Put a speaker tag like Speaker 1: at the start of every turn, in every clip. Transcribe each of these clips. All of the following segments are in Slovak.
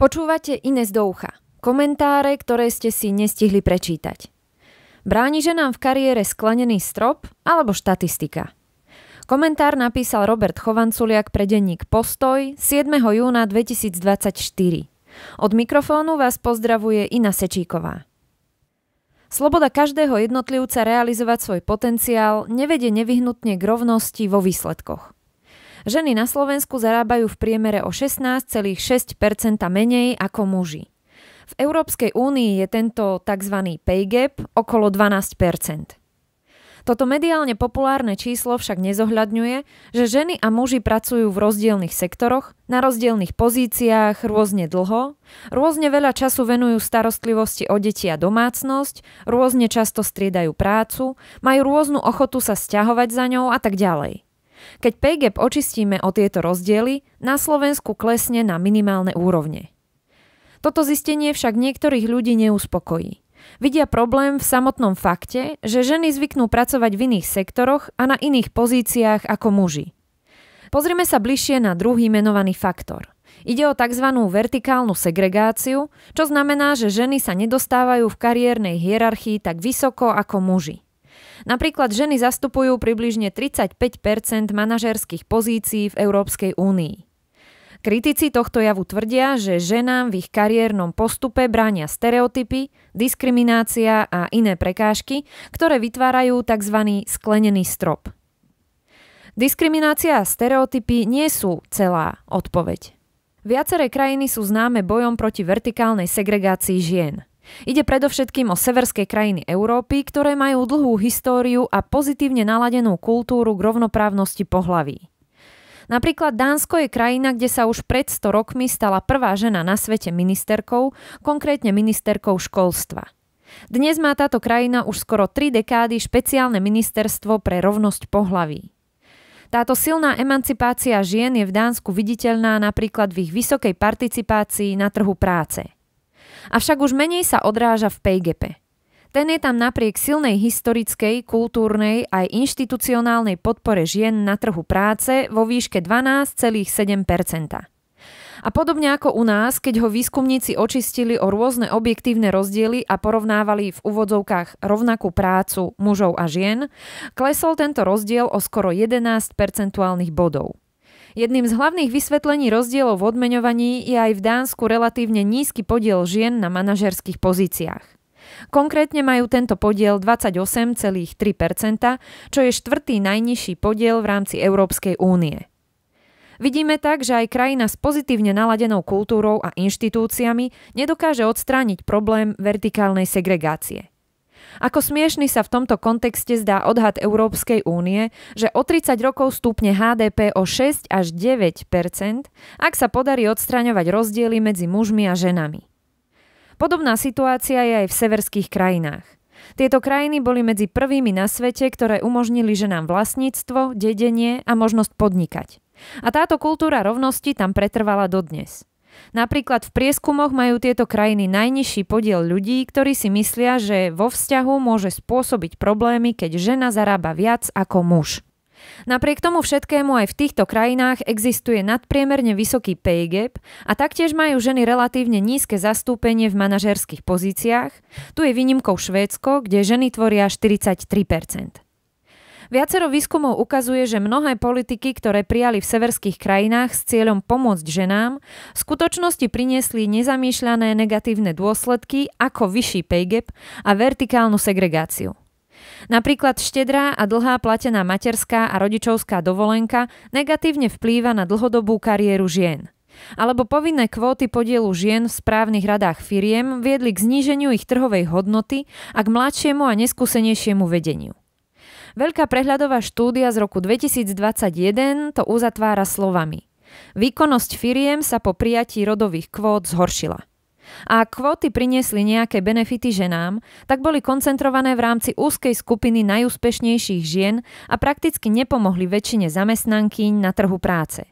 Speaker 1: Počúvate Ines z ucha. Komentáre, ktoré ste si nestihli prečítať. Bráni že nám v kariére sklenený strop alebo štatistika? Komentár napísal Robert Chovanculiak pre denník Postoj 7. júna 2024. Od mikrofónu vás pozdravuje Ina Sečíková. Sloboda každého jednotlivca realizovať svoj potenciál nevedie nevyhnutne k rovnosti vo výsledkoch. Ženy na Slovensku zarábajú v priemere o 16,6 menej ako muži. V Európskej únii je tento tzv. pay gap okolo 12 toto mediálne populárne číslo však nezohľadňuje, že ženy a muži pracujú v rozdielnych sektoroch, na rozdielnych pozíciách rôzne dlho, rôzne veľa času venujú starostlivosti o deti a domácnosť, rôzne často striedajú prácu, majú rôznu ochotu sa stiahovať za ňou a tak ďalej. Keď PGEP e očistíme o tieto rozdiely, na Slovensku klesne na minimálne úrovne. Toto zistenie však niektorých ľudí neuspokojí. Vidia problém v samotnom fakte, že ženy zvyknú pracovať v iných sektoroch a na iných pozíciách ako muži. Pozrieme sa bližšie na druhý menovaný faktor – Ide o tzv. vertikálnu segregáciu, čo znamená, že ženy sa nedostávajú v kariérnej hierarchii tak vysoko ako muži. Napríklad ženy zastupujú približne 35 manažerských pozícií v Európskej únii. Kritici tohto javu tvrdia, že ženám v ich kariérnom postupe bránia stereotypy, diskriminácia a iné prekážky, ktoré vytvárajú tzv. sklenený strop. Diskriminácia a stereotypy nie sú celá odpoveď. Viaceré krajiny sú známe bojom proti vertikálnej segregácii žien – Ide predovšetkým o severské krajiny Európy, ktoré majú dlhú históriu a pozitívne naladenú kultúru k rovnoprávnosti pohlaví. Napríklad Dánsko je krajina, kde sa už pred 100 rokmi stala prvá žena na svete ministerkou, konkrétne ministerkou školstva. Dnes má táto krajina už skoro 3 dekády špeciálne ministerstvo pre rovnosť pohlaví. Táto silná emancipácia žien je v Dánsku viditeľná napríklad v ich vysokej participácii na trhu práce – avšak už menej sa odráža v PGP. Ten je tam napriek silnej historickej, kultúrnej aj inštitucionálnej podpore žien na trhu práce vo výške 12,7 a podobne ako u nás, keď ho výskumníci očistili o rôzne objektívne rozdiely a porovnávali v úvodzovkách rovnakú prácu mužov a žien, klesol tento rozdiel o skoro 11 percentuálnych bodov. Jedným z hlavných vysvetlení rozdielov v odmeňovaní je aj v Dánsku relatívne nízky podiel žien na manažerských pozíciách. Konkrétne majú tento podiel 28,3%, čo je štvrtý najnižší podiel v rámci Európskej únie. Vidíme tak, že aj krajina s pozitívne naladenou kultúrou a inštitúciami nedokáže odstrániť problém vertikálnej segregácie. Ako smiešný sa v tomto kontexte zdá odhad Európskej únie, že o 30 rokov stúpne HDP o 6 až 9 ak sa podarí odstraňovať rozdiely medzi mužmi a ženami. Podobná situácia je aj v severských krajinách. Tieto krajiny boli medzi prvými na svete, ktoré umožnili ženám vlastníctvo, dedenie a možnosť podnikať. A táto kultúra rovnosti tam pretrvala dodnes. Napríklad v prieskumoch majú tieto krajiny najnižší podiel ľudí, ktorí si myslia, že vo vzťahu môže spôsobiť problémy, keď žena zarába viac ako muž. Napriek tomu všetkému aj v týchto krajinách existuje nadpriemerne vysoký pay gap a taktiež majú ženy relatívne nízke zastúpenie v manažerských pozíciách. Tu je výnimkou Švédsko, kde ženy tvoria 43 Viacero výskumov ukazuje, že mnohé politiky, ktoré prijali v severských krajinách s cieľom pomôcť ženám, v skutočnosti priniesli nezamýšľané negatívne dôsledky ako vyšší pay gap a vertikálnu segregáciu. Napríklad štedrá a dlhá platená materská a rodičovská dovolenka negatívne vplýva na dlhodobú kariéru žien – alebo povinné kvóty podielu žien v správnych radách firiem viedli k zníženiu ich trhovej hodnoty a k mladšiemu a neskúsenejšiemu vedeniu. Veľká prehľadová štúdia z roku 2021 to uzatvára slovami. Výkonnosť firiem sa po prijatí rodových kvót zhoršila. A ak kvóty priniesli nejaké benefity ženám, tak boli koncentrované v rámci úzkej skupiny najúspešnejších žien a prakticky nepomohli väčšine zamestnankyň na trhu práce.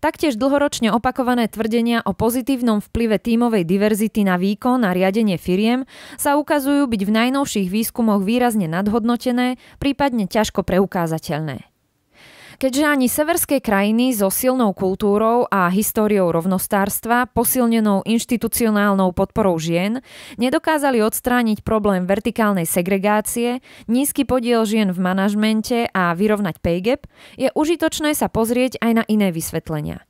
Speaker 1: Taktiež dlhoročne opakované tvrdenia o pozitívnom vplyve tímovej diverzity na výkon a riadenie firiem sa ukazujú byť v najnovších výskumoch výrazne nadhodnotené, prípadne ťažko preukázateľné. Keďže ani severské krajiny so silnou kultúrou a históriou rovnostárstva, posilnenou inštitucionálnou podporou žien, nedokázali odstrániť problém vertikálnej segregácie, nízky podiel žien v manažmente a vyrovnať pay gap, je užitočné sa pozrieť aj na iné vysvetlenia.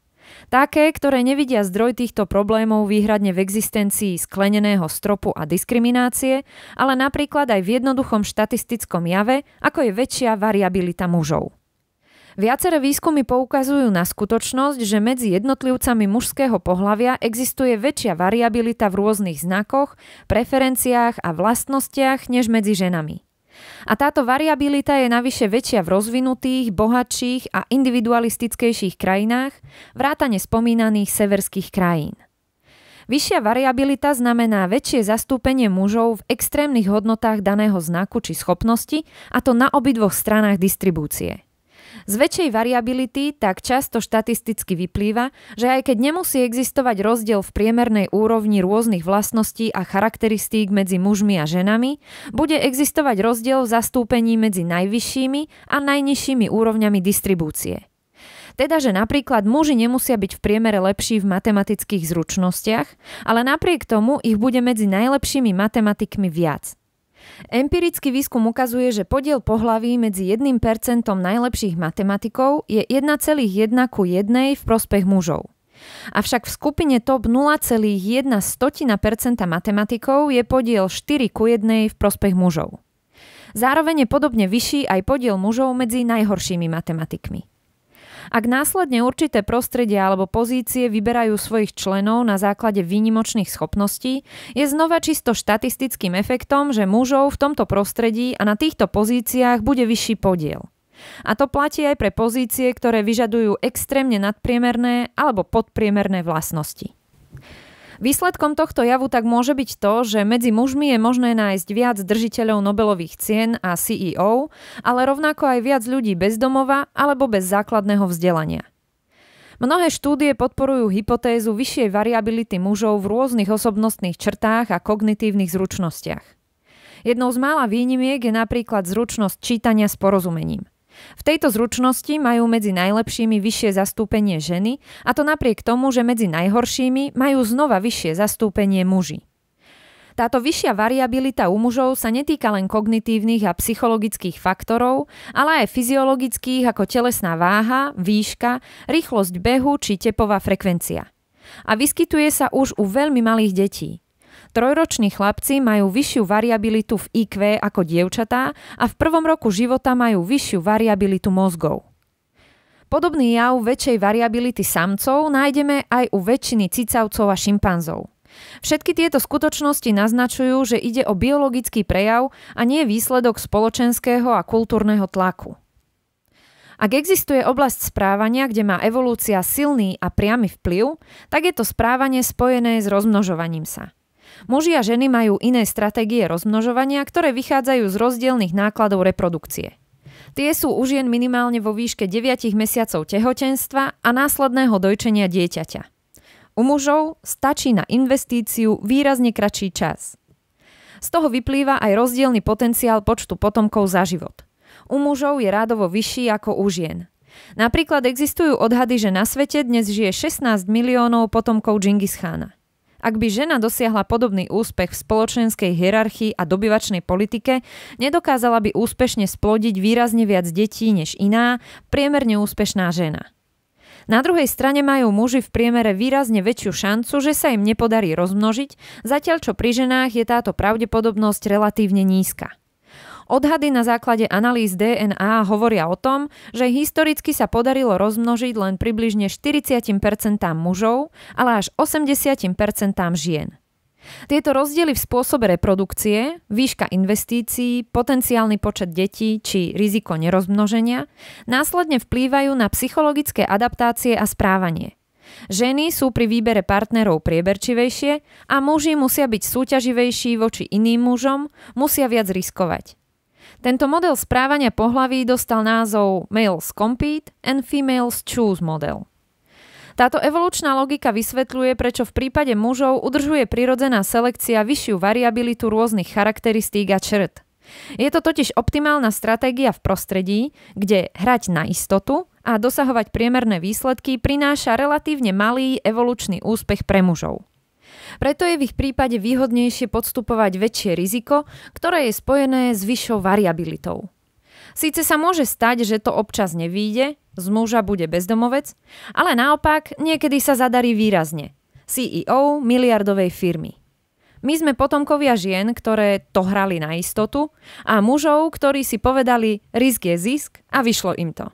Speaker 1: Také, ktoré nevidia zdroj týchto problémov výhradne v existencii skleneného stropu a diskriminácie, ale napríklad aj v jednoduchom štatistickom jave, ako je väčšia variabilita mužov. Viaceré výskumy poukazujú na skutočnosť, že medzi jednotlivcami mužského pohlavia existuje väčšia variabilita v rôznych znakoch, preferenciách a vlastnostiach než medzi ženami. A táto variabilita je navyše väčšia v rozvinutých, bohatších a individualistickejších krajinách, vrátane spomínaných severských krajín. Vyššia variabilita znamená väčšie zastúpenie mužov v extrémnych hodnotách daného znaku či schopnosti, a to na obidvoch stranách distribúcie. Z väčšej variability tak často štatisticky vyplýva, že aj keď nemusí existovať rozdiel v priemernej úrovni rôznych vlastností a charakteristík medzi mužmi a ženami, bude existovať rozdiel v zastúpení medzi najvyššími a najnižšími úrovňami distribúcie. Teda, že napríklad muži nemusia byť v priemere lepší v matematických zručnostiach, ale napriek tomu ich bude medzi najlepšími matematikmi viac – Empirický výskum ukazuje, že podiel pohlaví medzi 1% najlepších matematikov je 1,1 ku 1 v prospech mužov. Avšak v skupine top 0,1% matematikov je podiel 4 ku 1 v prospech mužov. Zároveň je podobne vyšší aj podiel mužov medzi najhoršími matematikmi. Ak následne určité prostredia alebo pozície vyberajú svojich členov na základe výnimočných schopností, je znova čisto štatistickým efektom, že mužov v tomto prostredí a na týchto pozíciách bude vyšší podiel. A to platí aj pre pozície, ktoré vyžadujú extrémne nadpriemerné alebo podpriemerné vlastnosti. Výsledkom tohto javu tak môže byť to, že medzi mužmi je možné nájsť viac držiteľov Nobelových cien a CEO, ale rovnako aj viac ľudí bez domova alebo bez základného vzdelania. Mnohé štúdie podporujú hypotézu vyššej variability mužov v rôznych osobnostných črtách a kognitívnych zručnostiach. Jednou z mála výnimiek je napríklad zručnosť čítania s porozumením. V tejto zručnosti majú medzi najlepšími vyššie zastúpenie ženy, a to napriek tomu, že medzi najhoršími majú znova vyššie zastúpenie muži. Táto vyššia variabilita u mužov sa netýka len kognitívnych a psychologických faktorov, ale aj fyziologických ako telesná váha, výška, rýchlosť behu či tepová frekvencia. A vyskytuje sa už u veľmi malých detí. Trojroční chlapci majú vyššiu variabilitu v IQ ako dievčatá a v prvom roku života majú vyššiu variabilitu mozgov. Podobný jav väčšej variability samcov nájdeme aj u väčšiny cicavcov a šimpanzov. Všetky tieto skutočnosti naznačujú, že ide o biologický prejav a nie výsledok spoločenského a kultúrneho tlaku. Ak existuje oblasť správania, kde má evolúcia silný a priamy vplyv, tak je to správanie spojené s rozmnožovaním sa. Muži a ženy majú iné stratégie rozmnožovania, ktoré vychádzajú z rozdielnych nákladov reprodukcie. Tie sú už jen minimálne vo výške 9 mesiacov tehotenstva a následného dojčenia dieťaťa. U mužov stačí na investíciu výrazne kratší čas. Z toho vyplýva aj rozdielny potenciál počtu potomkov za život. U mužov je rádovo vyšší ako u žien. Napríklad existujú odhady, že na svete dnes žije 16 miliónov potomkov Džingischána. Ak by žena dosiahla podobný úspech v spoločenskej hierarchii a dobyvačnej politike, nedokázala by úspešne splodiť výrazne viac detí než iná, priemerne úspešná žena. Na druhej strane majú muži v priemere výrazne väčšiu šancu, že sa im nepodarí rozmnožiť, zatiaľ čo pri ženách je táto pravdepodobnosť relatívne nízka. Odhady na základe analýz DNA hovoria o tom, že historicky sa podarilo rozmnožiť len približne 40 mužov, ale až 80 žien. Tieto rozdiely v spôsobe reprodukcie, výška investícií, potenciálny počet detí či riziko nerozmnoženia následne vplývajú na psychologické adaptácie a správanie. Ženy sú pri výbere partnerov prieberčivejšie a muži musia byť súťaživejší voči iným mužom, musia viac riskovať. Tento model správania pohlaví dostal názov Males Compete and Females Choose model. Táto evolučná logika vysvetľuje, prečo v prípade mužov udržuje prirodzená selekcia vyššiu variabilitu rôznych charakteristík a črt. Je to totiž optimálna stratégia v prostredí, kde hrať na istotu a dosahovať priemerné výsledky prináša relatívne malý evolučný úspech pre mužov. Preto je v ich prípade výhodnejšie podstupovať väčšie riziko, ktoré je spojené s vyššou variabilitou. Síce sa môže stať, že to občas nevíde, z muža bude bezdomovec, ale naopak niekedy sa zadarí výrazne. CEO miliardovej firmy. My sme potomkovia žien, ktoré to hrali na istotu a mužov, ktorí si povedali risk je zisk a vyšlo im to.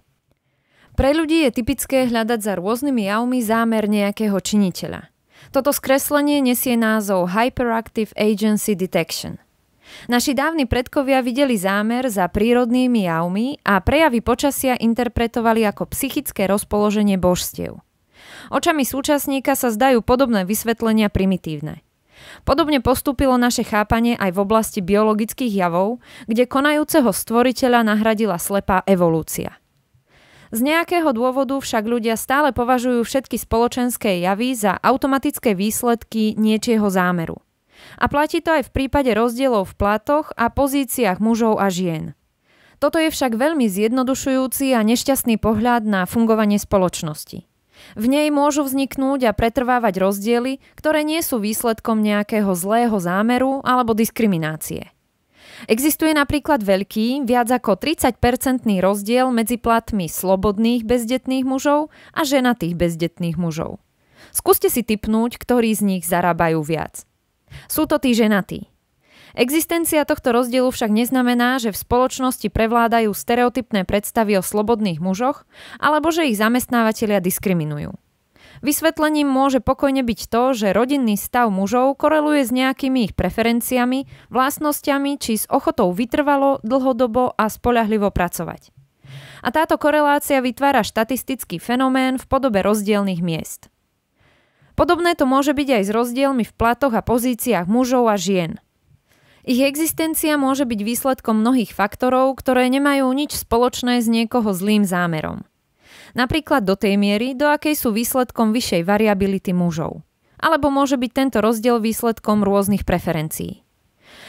Speaker 1: Pre ľudí je typické hľadať za rôznymi javmi zámer nejakého činiteľa – toto skreslenie nesie názov Hyperactive Agency Detection. Naši dávni predkovia videli zámer za prírodnými javmi a prejavy počasia interpretovali ako psychické rozpoloženie božstiev. Očami súčasníka sa zdajú podobné vysvetlenia primitívne. Podobne postúpilo naše chápanie aj v oblasti biologických javov, kde konajúceho stvoriteľa nahradila slepá evolúcia. Z nejakého dôvodu však ľudia stále považujú všetky spoločenské javy za automatické výsledky niečieho zámeru. A platí to aj v prípade rozdielov v platoch a pozíciách mužov a žien. Toto je však veľmi zjednodušujúci a nešťastný pohľad na fungovanie spoločnosti. V nej môžu vzniknúť a pretrvávať rozdiely, ktoré nie sú výsledkom nejakého zlého zámeru alebo diskriminácie. Existuje napríklad veľký, viac ako 30-percentný rozdiel medzi platmi slobodných bezdetných mužov a ženatých bezdetných mužov. Skúste si typnúť, ktorí z nich zarábajú viac. Sú to tí ženatí. Existencia tohto rozdielu však neznamená, že v spoločnosti prevládajú stereotypné predstavy o slobodných mužoch alebo že ich zamestnávateľia diskriminujú. Vysvetlením môže pokojne byť to, že rodinný stav mužov koreluje s nejakými ich preferenciami, vlastnosťami či s ochotou vytrvalo, dlhodobo a spolahlivo pracovať. A táto korelácia vytvára štatistický fenomén v podobe rozdielnych miest. Podobné to môže byť aj s rozdielmi v platoch a pozíciách mužov a žien – ich existencia môže byť výsledkom mnohých faktorov, ktoré nemajú nič spoločné s niekoho zlým zámerom. Napríklad do tej miery, do akej sú výsledkom vyššej variability mužov. Alebo môže byť tento rozdiel výsledkom rôznych preferencií.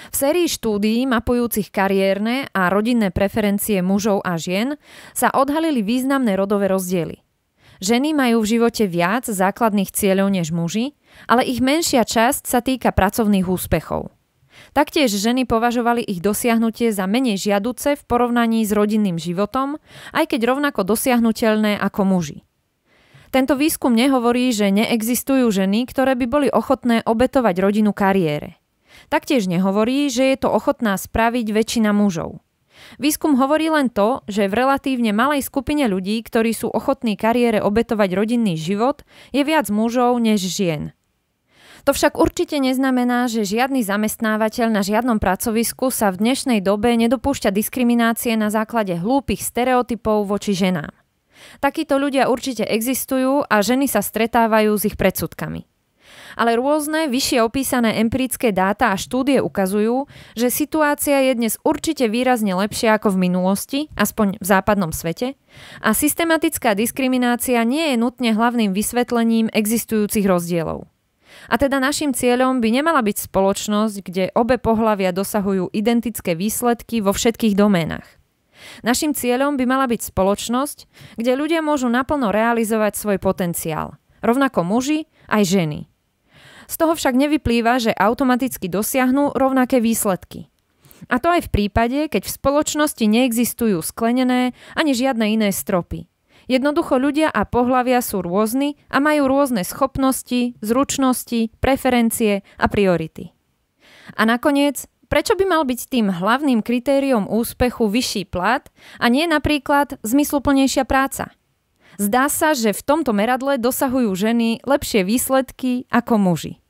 Speaker 1: V sérii štúdií mapujúcich kariérne a rodinné preferencie mužov a žien sa odhalili významné rodové rozdiely. Ženy majú v živote viac základných cieľov než muži, ale ich menšia časť sa týka pracovných úspechov – Taktiež ženy považovali ich dosiahnutie za menej žiaduce v porovnaní s rodinným životom, aj keď rovnako dosiahnutelné ako muži. Tento výskum nehovorí, že neexistujú ženy, ktoré by boli ochotné obetovať rodinu kariére. Taktiež nehovorí, že je to ochotná spraviť väčšina mužov. Výskum hovorí len to, že v relatívne malej skupine ľudí, ktorí sú ochotní kariére obetovať rodinný život, je viac mužov než žien – to však určite neznamená, že žiadny zamestnávateľ na žiadnom pracovisku sa v dnešnej dobe nedopúšťa diskriminácie na základe hlúpych stereotypov voči ženám. Takíto ľudia určite existujú a ženy sa stretávajú s ich predsudkami. Ale rôzne vyššie opísané empirické dáta a štúdie ukazujú, že situácia je dnes určite výrazne lepšia ako v minulosti, aspoň v západnom svete, a systematická diskriminácia nie je nutne hlavným vysvetlením existujúcich rozdielov. A teda našim cieľom by nemala byť spoločnosť, kde obe pohlavia dosahujú identické výsledky vo všetkých doménach. Našim cieľom by mala byť spoločnosť, kde ľudia môžu naplno realizovať svoj potenciál, rovnako muži aj ženy. Z toho však nevyplýva, že automaticky dosiahnu rovnaké výsledky. A to aj v prípade, keď v spoločnosti neexistujú sklenené ani žiadne iné stropy. Jednoducho ľudia a pohlavia sú rôzni a majú rôzne schopnosti, zručnosti, preferencie a priority. A nakoniec, prečo by mal byť tým hlavným kritériom úspechu vyšší plat a nie napríklad zmysluplnejšia práca? Zdá sa, že v tomto meradle dosahujú ženy lepšie výsledky ako muži.